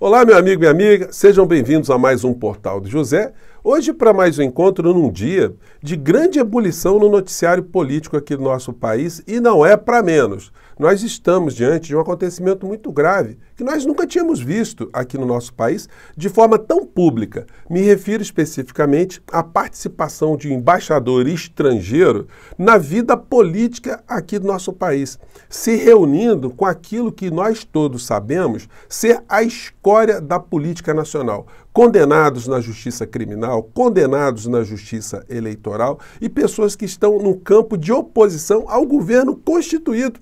Olá, meu amigo, minha amiga, sejam bem-vindos a mais um Portal de José. Hoje, para mais um encontro num dia de grande ebulição no noticiário político aqui do nosso país, e não é para menos nós estamos diante de um acontecimento muito grave que nós nunca tínhamos visto aqui no nosso país de forma tão pública. Me refiro especificamente à participação de um embaixador estrangeiro na vida política aqui do nosso país, se reunindo com aquilo que nós todos sabemos ser a escória da política nacional, condenados na justiça criminal, condenados na justiça eleitoral e pessoas que estão no campo de oposição ao governo constituído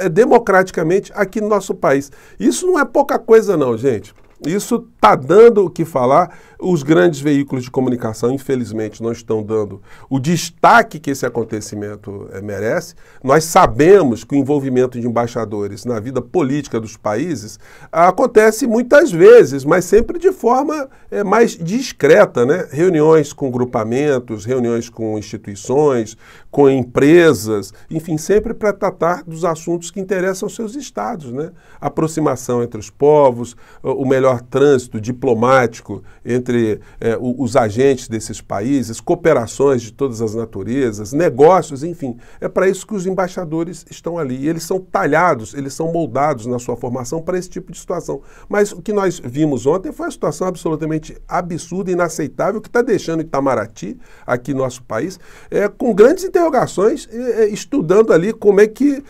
é, democraticamente aqui no nosso país. Isso não é pouca coisa, não, gente. Isso está dando o que falar. Os grandes veículos de comunicação, infelizmente, não estão dando o destaque que esse acontecimento é, merece. Nós sabemos que o envolvimento de embaixadores na vida política dos países acontece muitas vezes, mas sempre de forma é, mais discreta, né? Reuniões com grupamentos, reuniões com instituições, com empresas, enfim, sempre para tratar dos assuntos que interessam seus estados, né? Aproximação entre os povos, o melhor trânsito diplomático entre entre eh, os agentes desses países, cooperações de todas as naturezas, negócios, enfim. É para isso que os embaixadores estão ali. E eles são talhados, eles são moldados na sua formação para esse tipo de situação. Mas o que nós vimos ontem foi uma situação absolutamente absurda, inaceitável, que está deixando Itamaraty, aqui nosso país, eh, com grandes interrogações, eh, estudando ali como é, que,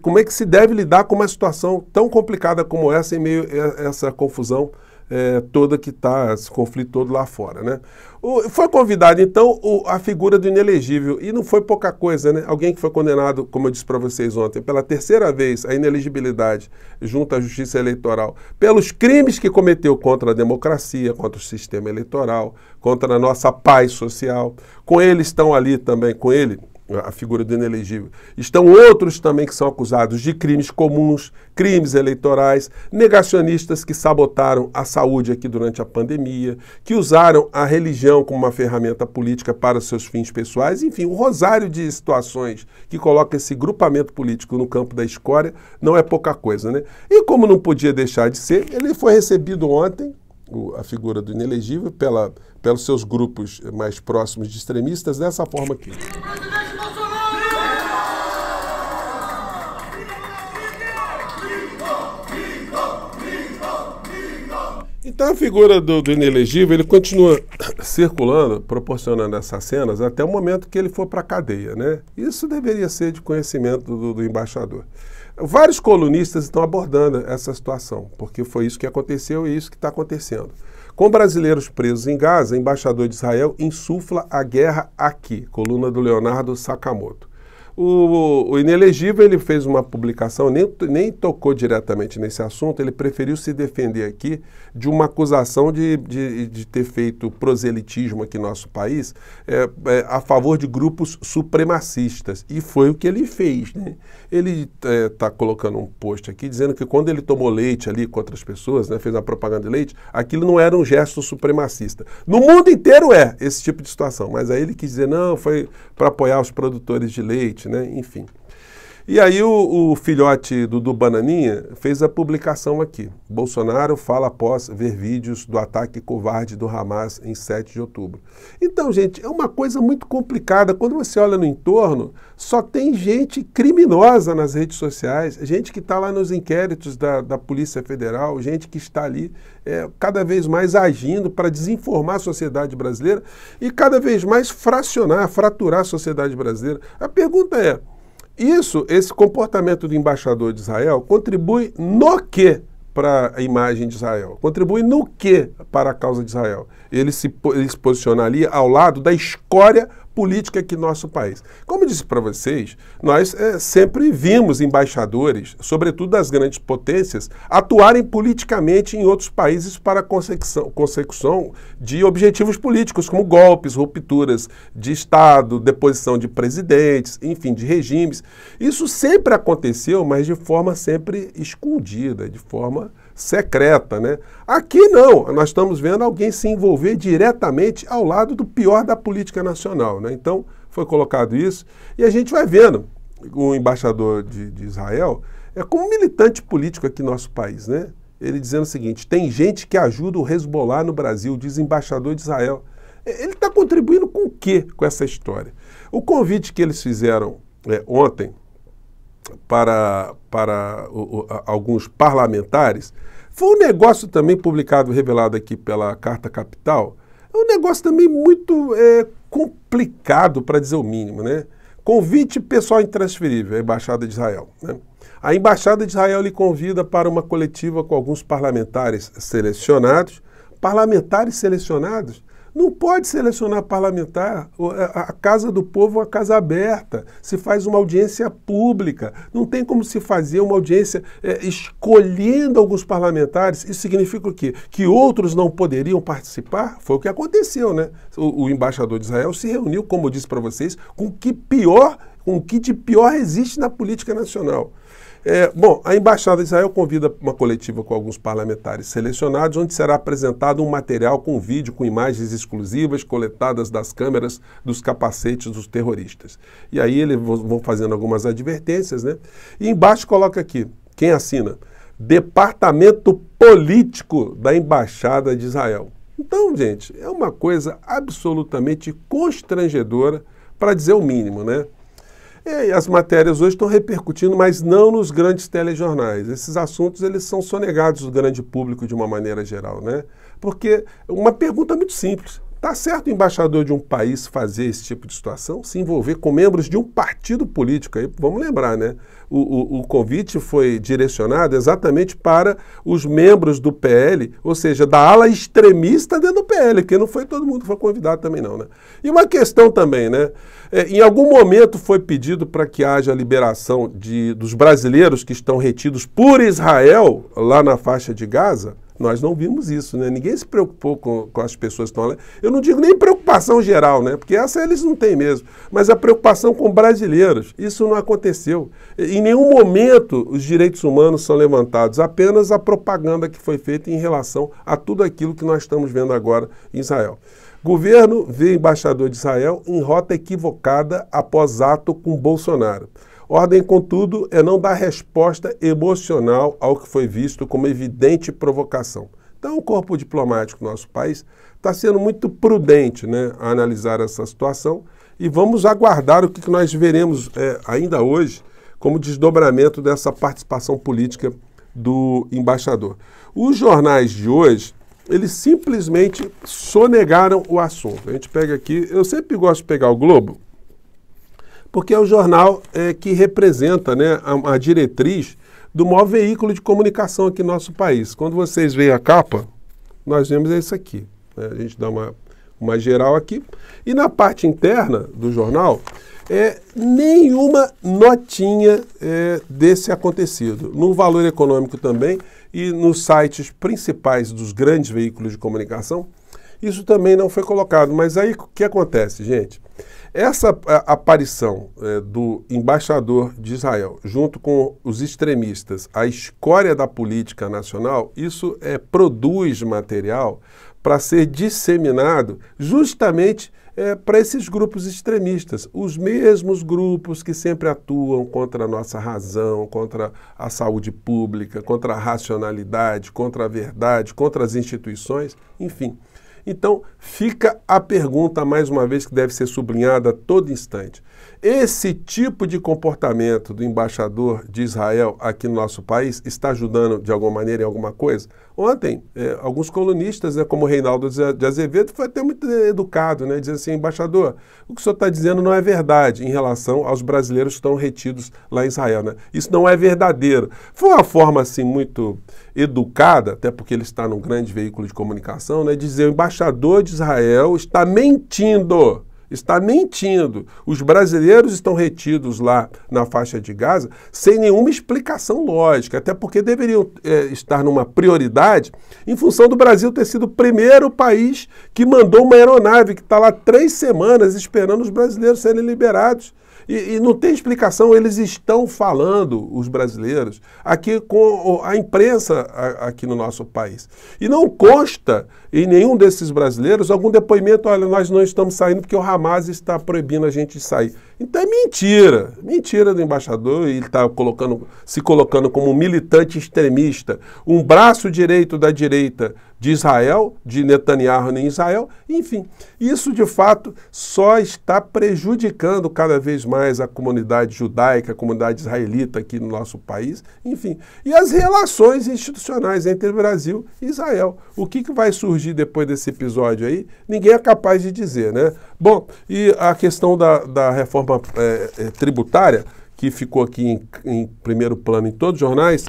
como é que se deve lidar com uma situação tão complicada como essa, em meio a essa confusão é, toda que está, esse conflito todo lá fora, né? O, foi convidado, então, o, a figura do inelegível, e não foi pouca coisa, né? Alguém que foi condenado, como eu disse para vocês ontem, pela terceira vez a inelegibilidade junto à Justiça Eleitoral, pelos crimes que cometeu contra a democracia, contra o sistema eleitoral, contra a nossa paz social. Com ele estão ali também, com ele a figura do inelegível. Estão outros também que são acusados de crimes comuns, crimes eleitorais, negacionistas que sabotaram a saúde aqui durante a pandemia, que usaram a religião como uma ferramenta política para seus fins pessoais, enfim, o rosário de situações que coloca esse grupamento político no campo da escória não é pouca coisa, né? E como não podia deixar de ser, ele foi recebido ontem a figura do inelegível pela, pelos seus grupos mais próximos de extremistas dessa forma aqui. Então a figura do, do inelegível ele continua circulando, proporcionando essas cenas até o momento que ele for para a cadeia. Né? Isso deveria ser de conhecimento do, do embaixador. Vários colunistas estão abordando essa situação, porque foi isso que aconteceu e isso que está acontecendo. Com brasileiros presos em Gaza, embaixador de Israel insufla a guerra aqui. Coluna do Leonardo Sakamoto. O, o inelegível ele fez uma publicação, nem, nem tocou diretamente nesse assunto, ele preferiu se defender aqui de uma acusação de, de, de ter feito proselitismo aqui no nosso país é, é, a favor de grupos supremacistas. E foi o que ele fez. Né? Ele está é, tá colocando um post aqui dizendo que quando ele tomou leite ali com outras pessoas, né, fez a propaganda de leite, aquilo não era um gesto supremacista. No mundo inteiro é esse tipo de situação, mas aí ele quis dizer, não, foi para apoiar os produtores de leite né? Enfim. E aí o, o filhote do, do Bananinha fez a publicação aqui. Bolsonaro fala após ver vídeos do ataque covarde do Hamas em 7 de outubro. Então, gente, é uma coisa muito complicada. Quando você olha no entorno, só tem gente criminosa nas redes sociais, gente que está lá nos inquéritos da, da Polícia Federal, gente que está ali é, cada vez mais agindo para desinformar a sociedade brasileira e cada vez mais fracionar, fraturar a sociedade brasileira. A pergunta é isso, esse comportamento do embaixador de Israel contribui no que para a imagem de Israel? Contribui no que para a causa de Israel? Ele se, ele se posiciona ali ao lado da escória política aqui no nosso país. Como eu disse para vocês, nós é, sempre vimos embaixadores, sobretudo das grandes potências, atuarem politicamente em outros países para a consecução de objetivos políticos, como golpes, rupturas de Estado, deposição de presidentes, enfim, de regimes. Isso sempre aconteceu, mas de forma sempre escondida, de forma secreta, né? Aqui não, nós estamos vendo alguém se envolver diretamente ao lado do pior da política nacional, né? Então, foi colocado isso e a gente vai vendo o embaixador de, de Israel é como um militante político aqui no nosso país, né? Ele dizendo o seguinte: tem gente que ajuda o Hezbollah no Brasil, diz embaixador de Israel. Ele está contribuindo com o quê com essa história? O convite que eles fizeram é, ontem para, para o, o, a, alguns parlamentares, foi um negócio também publicado, revelado aqui pela Carta Capital, é um negócio também muito é, complicado, para dizer o mínimo, né? Convite pessoal intransferível, a Embaixada de Israel. Né? A Embaixada de Israel lhe convida para uma coletiva com alguns parlamentares selecionados. Parlamentares selecionados? Não pode selecionar parlamentar. A Casa do Povo é uma casa aberta. Se faz uma audiência pública. Não tem como se fazer uma audiência é, escolhendo alguns parlamentares. Isso significa o quê? Que outros não poderiam participar? Foi o que aconteceu, né? O, o embaixador de Israel se reuniu, como eu disse para vocês, com o que pior, com o que de pior existe na política nacional. É, bom, a Embaixada de Israel convida uma coletiva com alguns parlamentares selecionados, onde será apresentado um material com vídeo com imagens exclusivas coletadas das câmeras dos capacetes dos terroristas. E aí eles vão fazendo algumas advertências, né? E embaixo coloca aqui, quem assina? Departamento Político da Embaixada de Israel. Então, gente, é uma coisa absolutamente constrangedora, para dizer o mínimo, né? E as matérias hoje estão repercutindo, mas não nos grandes telejornais. Esses assuntos eles são sonegados do grande público de uma maneira geral, né? Porque uma pergunta muito simples. Tá certo o embaixador de um país fazer esse tipo de situação, se envolver com membros de um partido político. Aí, vamos lembrar, né? O, o, o convite foi direcionado exatamente para os membros do PL, ou seja, da ala extremista dentro do PL, que não foi todo mundo que foi convidado também, não, né? E uma questão também, né? É, em algum momento foi pedido para que haja a liberação de, dos brasileiros que estão retidos por Israel lá na faixa de Gaza? Nós não vimos isso, né? Ninguém se preocupou com, com as pessoas que estão lá. Eu não digo nem preocupação geral, né? Porque essa eles não têm mesmo. Mas a preocupação com brasileiros, isso não aconteceu. Em nenhum momento os direitos humanos são levantados, apenas a propaganda que foi feita em relação a tudo aquilo que nós estamos vendo agora em Israel. Governo vê embaixador de Israel em rota equivocada após ato com Bolsonaro. Ordem, contudo, é não dar resposta emocional ao que foi visto como evidente provocação. Então, o corpo diplomático do nosso país está sendo muito prudente né, a analisar essa situação e vamos aguardar o que nós veremos é, ainda hoje como desdobramento dessa participação política do embaixador. Os jornais de hoje, eles simplesmente sonegaram o assunto. A gente pega aqui, eu sempre gosto de pegar o Globo, porque é o jornal é, que representa né, a, a, diretriz do maior veículo de comunicação aqui no nosso país. Quando vocês veem a capa, nós vemos isso aqui. Né? A gente dá uma, uma geral aqui. E na parte interna do jornal, é, nenhuma notinha é, desse acontecido. No valor econômico também e nos sites principais dos grandes veículos de comunicação, isso também não foi colocado. Mas aí o que acontece, gente? Essa aparição é, do embaixador de Israel junto com os extremistas, a escória da política nacional, isso é, produz material para ser disseminado justamente é, para esses grupos extremistas, os mesmos grupos que sempre atuam contra a nossa razão, contra a saúde pública, contra a racionalidade, contra a verdade, contra as instituições, enfim. Então, fica a pergunta, mais uma vez, que deve ser sublinhada a todo instante. Esse tipo de comportamento do embaixador de Israel aqui no nosso país está ajudando de alguma maneira em alguma coisa? Ontem, eh, alguns colunistas, né, como Reinaldo de Azevedo, foi até muito educado, né, dizendo assim, embaixador, o que o senhor está dizendo não é verdade em relação aos brasileiros que estão retidos lá em Israel. Né? Isso não é verdadeiro. Foi uma forma, assim, muito educada, até porque ele está num grande veículo de comunicação, né, dizer embaixador embaixador de Israel está mentindo. Está mentindo. Os brasileiros estão retidos lá na faixa de Gaza sem nenhuma explicação lógica, até porque deveriam é, estar numa prioridade em função do Brasil ter sido o primeiro país que mandou uma aeronave que está lá três semanas esperando os brasileiros serem liberados e, e, não tem explicação, eles estão falando, os brasileiros, aqui com a imprensa aqui no nosso país. E não consta em nenhum desses brasileiros algum depoimento, olha, nós não estamos saindo porque o Hamas está proibindo a gente de sair. Então é mentira, mentira do embaixador, ele está colocando, se colocando como um militante extremista, um braço direito da direita de Israel, de Netanyahu em Israel, enfim. Isso de fato só está prejudicando cada vez mais a comunidade judaica, a comunidade israelita aqui no nosso país, enfim. E as relações institucionais entre Brasil e Israel. O que, que vai surgir depois desse episódio aí? Ninguém é capaz de dizer, né? Bom, e a questão da, da reforma é, é tributária, que ficou aqui em, em primeiro plano em todos os jornais,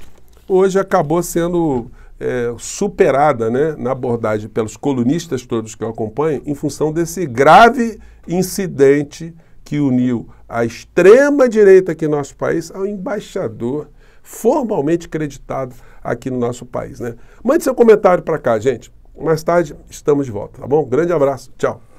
hoje acabou sendo é, superada né, na abordagem pelos colunistas todos que eu acompanho, em função desse grave incidente que uniu a extrema-direita aqui no nosso país ao embaixador formalmente creditado aqui no nosso país. Né? Mande seu comentário para cá, gente. Mais tarde estamos de volta, tá bom? Grande abraço, tchau.